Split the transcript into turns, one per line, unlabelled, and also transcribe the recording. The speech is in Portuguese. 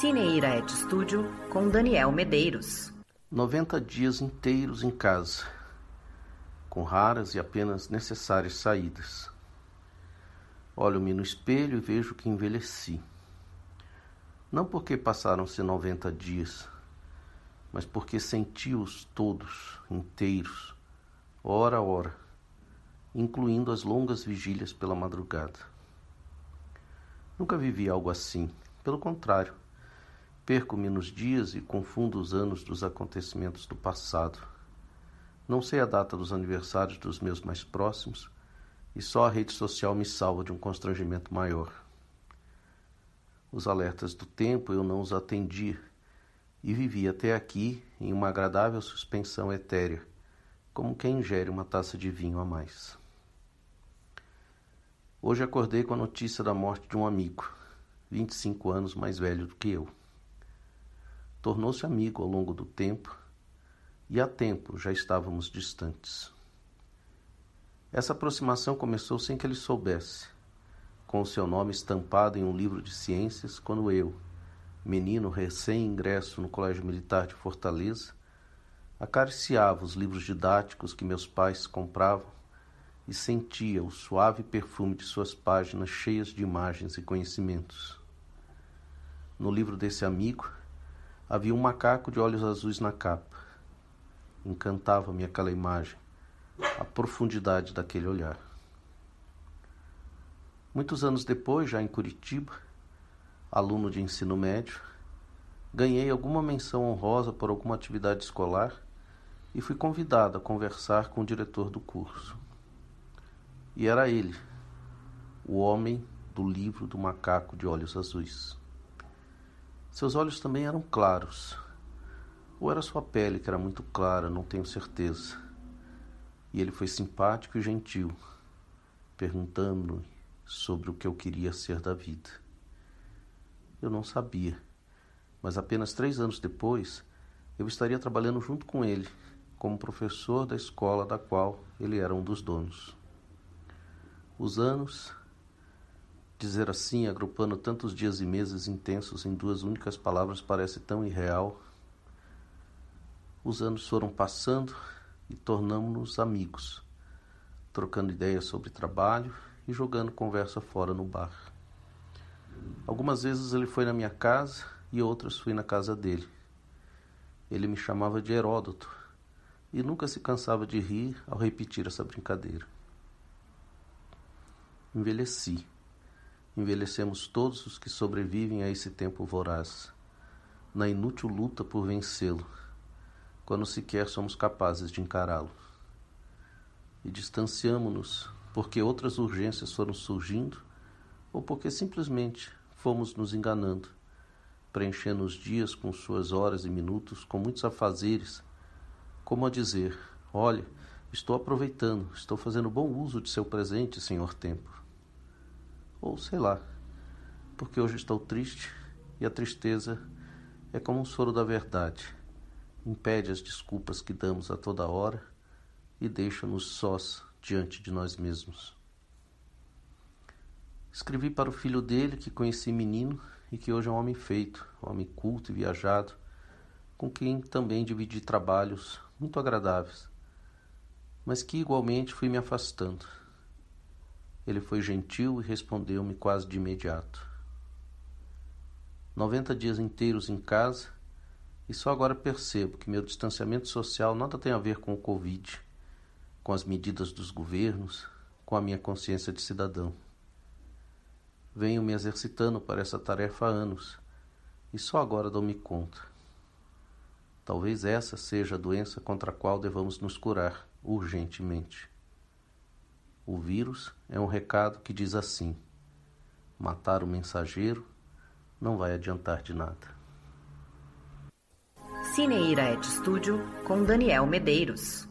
Cineira et Studio com Daniel Medeiros. 90 dias inteiros em casa, com raras e apenas necessárias saídas. Olho-me no espelho e vejo que envelheci. Não porque passaram-se 90 dias, mas porque senti-os todos, inteiros, hora a hora, incluindo as longas vigílias pela madrugada. Nunca vivi algo assim, pelo contrário Perco-me nos dias e confundo os anos dos acontecimentos do passado. Não sei a data dos aniversários dos meus mais próximos e só a rede social me salva de um constrangimento maior. Os alertas do tempo eu não os atendi e vivi até aqui em uma agradável suspensão etérea, como quem ingere uma taça de vinho a mais. Hoje acordei com a notícia da morte de um amigo, 25 anos mais velho do que eu. Tornou-se amigo ao longo do tempo e há tempo já estávamos distantes. Essa aproximação começou sem que ele soubesse, com o seu nome estampado em um livro de ciências, quando eu, menino recém-ingresso no Colégio Militar de Fortaleza, acariciava os livros didáticos que meus pais compravam e sentia o suave perfume de suas páginas cheias de imagens e conhecimentos. No livro desse amigo, Havia um macaco de olhos azuis na capa. Encantava-me aquela imagem, a profundidade daquele olhar. Muitos anos depois, já em Curitiba, aluno de ensino médio, ganhei alguma menção honrosa por alguma atividade escolar e fui convidado a conversar com o diretor do curso. E era ele, o homem do livro do macaco de olhos azuis. Seus olhos também eram claros. Ou era sua pele que era muito clara, não tenho certeza. E ele foi simpático e gentil, perguntando-me sobre o que eu queria ser da vida. Eu não sabia, mas apenas três anos depois eu estaria trabalhando junto com ele, como professor da escola da qual ele era um dos donos. Os anos Dizer assim, agrupando tantos dias e meses intensos em duas únicas palavras, parece tão irreal. Os anos foram passando e tornamos-nos amigos, trocando ideias sobre trabalho e jogando conversa fora no bar. Algumas vezes ele foi na minha casa e outras fui na casa dele. Ele me chamava de Heródoto e nunca se cansava de rir ao repetir essa brincadeira. Envelheci envelhecemos todos os que sobrevivem a esse tempo voraz, na inútil luta por vencê-lo, quando sequer somos capazes de encará-lo. E distanciamo-nos porque outras urgências foram surgindo ou porque simplesmente fomos nos enganando, preenchendo os dias com suas horas e minutos com muitos afazeres, como a dizer: Olha, estou aproveitando, estou fazendo bom uso de seu presente, senhor tempo ou sei lá, porque hoje estou triste e a tristeza é como um soro da verdade. Impede as desculpas que damos a toda hora e deixa-nos sós diante de nós mesmos. Escrevi para o filho dele, que conheci menino e que hoje é um homem feito, um homem culto e viajado, com quem também dividi trabalhos muito agradáveis, mas que igualmente fui me afastando. Ele foi gentil e respondeu-me quase de imediato. Noventa dias inteiros em casa e só agora percebo que meu distanciamento social nada tem a ver com o Covid, com as medidas dos governos, com a minha consciência de cidadão. Venho me exercitando para essa tarefa há anos e só agora dou-me conta. Talvez essa seja a doença contra a qual devamos nos curar urgentemente. O vírus é um recado que diz assim: matar o mensageiro não vai adiantar de nada. Cineira Ed Studio com Daniel Medeiros.